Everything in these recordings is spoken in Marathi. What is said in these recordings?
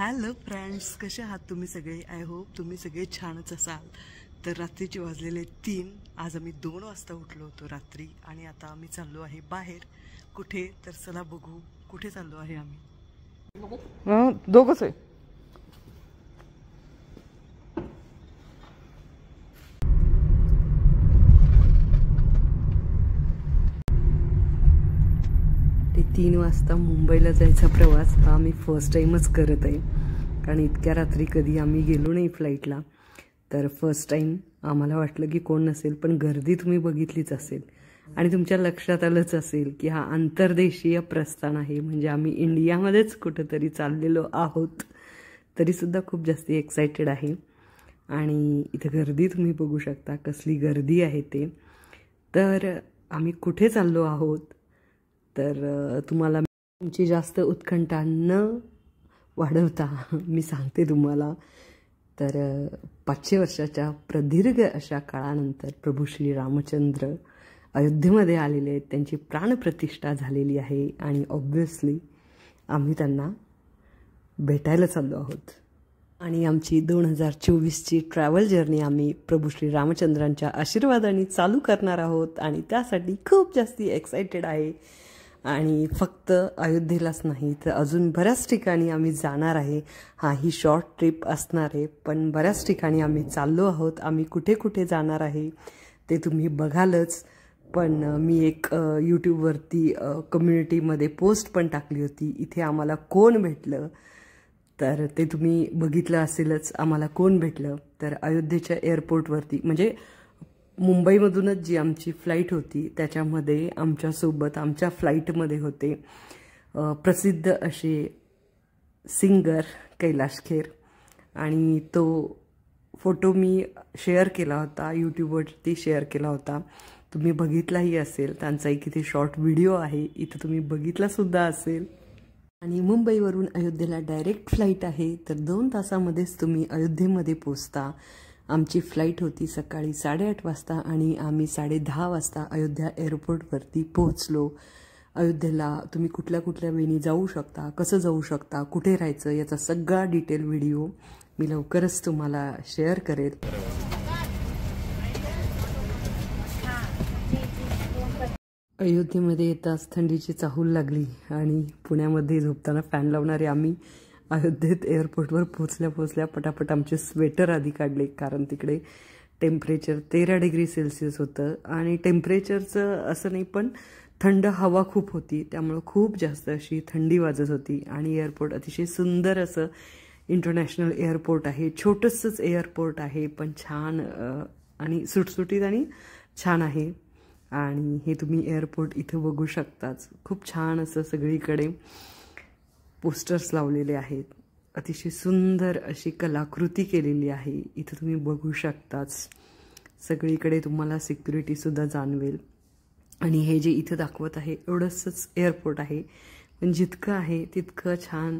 हॅलो फ्रेंड्स कसे आहात तुम्ही सगळे आय होप तुम्ही सगळे छानच असाल तर रात्रीचे वाजलेले तीन आज आम्ही दोन वाजता उठलो होतो रात्री आणि आता आम्ही चाललो आहे बाहेर कुठे तर चला बघू कुठे चाललो आहे आम्ही दोघंच आहे तीन वाजता मुंबईला जायचा प्रवास हा आम्ही फर्स्ट टाईमच करत आहे कारण इतक्या रात्री कधी आम्ही गेलो नाही फ्लाईटला तर फर्स्ट टाईम आम्हाला वाटलं की कोण नसेल पण गर्दी तुम्ही बघितलीच असेल आणि तुमच्या लक्षात आलंच असेल की हा आंतरदेशीय प्रस्थान आहे म्हणजे आम्ही इंडियामध्येच कुठंतरी चाललेलो आहोत तरीसुद्धा खूप जास्त एक्सायटेड आहे आणि इथं गर्दी तुम्ही बघू शकता कसली गर्दी आहे ते तर आम्ही कुठे चाललो आहोत तर तुम्हाला तुमची जास्त उत्कंठा न वाढवता मी सांगते तुम्हाला तर पाचशे वर्षाच्या प्रदीर्घ अशा काळानंतर प्रभू श्री रामचंद्र अयोध्येमध्ये आलेले आहेत त्यांची प्राणप्रतिष्ठा झालेली आहे आणि ऑब्व्हियसली आम्ही त्यांना भेटायला चाललो आहोत आणि आमची दोन हजार चोवीसची ट्रॅव्हल जर्नी आम्ही प्रभू श्री रामचंद्रांच्या आशीर्वादाने चालू करणार आहोत आणि त्यासाठी खूप जास्ती एक्सायटेड आहे आणि फक्त अयोध्येलाच नाही तर अजून बऱ्याच ठिकाणी आम्ही जाणार आहे हा ही शॉर्ट ट्रिप असणार आहे पण बऱ्याच ठिकाणी आम्ही चाललो आहोत आम्ही कुठे कुठे जाणार आहे ते तुम्ही बघालच पण मी एक यूट्यूबवरती कम्युनिटीमध्ये पोस्ट पण टाकली होती इथे आम्हाला कोण भेटलं तर ते तुम्ही बघितलं असेलच आम्हाला कोण भेटलं तर अयोध्येच्या एअरपोर्टवरती म्हणजे मुंबईमधूनच जी आमची फ्लाईट होती त्याच्यामध्ये आमच्यासोबत आमच्या फ्लाईटमध्ये होते प्रसिद्ध असे सिंगर कैलाश खेर आणि तो फोटो मी शेअर केला होता यूट्यूबवरती शेअर केला होता तुम्ही बघितलाही असेल त्यांचा एक इथे शॉर्ट व्हिडिओ आहे इथं तुम्ही बघितलासुद्धा असेल आणि मुंबईवरून अयोध्येला डायरेक्ट फ्लाईट आहे तर दोन तासामध्येच तुम्ही अयोध्येमध्ये पोचता आमची फ्लाईट होती सकाळी साडेआठ वाजता आणि आम्ही साडे दहा वाजता अयोध्या एअरपोर्टवरती पोहोचलो अयोध्येला तुम्ही कुठल्या कुठल्या वेळी जाऊ शकता कसं जाऊ शकता कुठे राहायचं याचा सगळा डिटेल व्हिडिओ मी लवकरच तुम्हाला शेअर करेल अयोध्येमध्ये येताच थंडीची चाहूल लागली आणि पुण्यामध्ये झोपताना फॅन लावणारे आम्ही अयोध्येत एअरपोर्टवर पोहोचल्या पोहोचल्या पटापट आमचे स्वेटर आधी काढले कारण तिकडे टेम्परेचर तेरा डिग्री सेल्सिअस होतं आणि टेम्परेचरचं असं नाही पण थंड हवा खूप होती त्यामुळं खूप जास्त अशी थंडी वाजत होती आणि एअरपोर्ट अतिशय सुंदर असं इंटरनॅशनल एअरपोर्ट आहे छोटंसंच एअरपोर्ट आहे पण छान आणि सुटसुटीत आणि छान आहे आणि हे तुम्ही एअरपोर्ट इथं बघू शकताच खूप छान असं सगळीकडे पोस्टर्स लावलेले आहेत अतिशय सुंदर अशी कलाकृती केलेली आहे इथं तुम्ही बघू शकताच सगळीकडे तुम्हाला सिक्युरिटीसुद्धा जाणवेल आणि हे जे इथं दाखवत आहे एवढंसंच एअरपोर्ट आहे पण जितकं आहे तितकं छान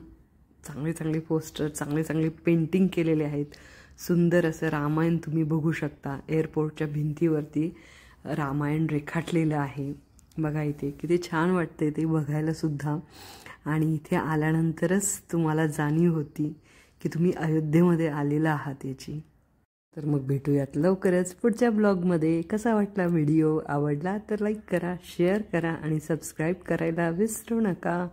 चांगले चांगले पोस्टर चांगले चांगले पेंटिंग केलेले आहेत सुंदर असं रामायण तुम्ही बघू शकता एअरपोर्टच्या भिंतीवरती रामायण रेखाटलेलं आहे बघा इथे किती छान वाटतं ते बघायलासुद्धा आणि इथे आल्यानंतरच तुम्हाला जाणीव होती की तुम्ही अयोध्येमध्ये आलेला आहात याची तर मग भेटूयात लवकरच पुढच्या ब्लॉगमध्ये कसा वाटला व्हिडिओ आवडला तर लाईक करा शेअर करा आणि सबस्क्राईब करायला विसरू नका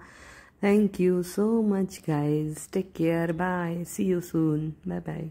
thank you so much guys take care bye see you soon bye bye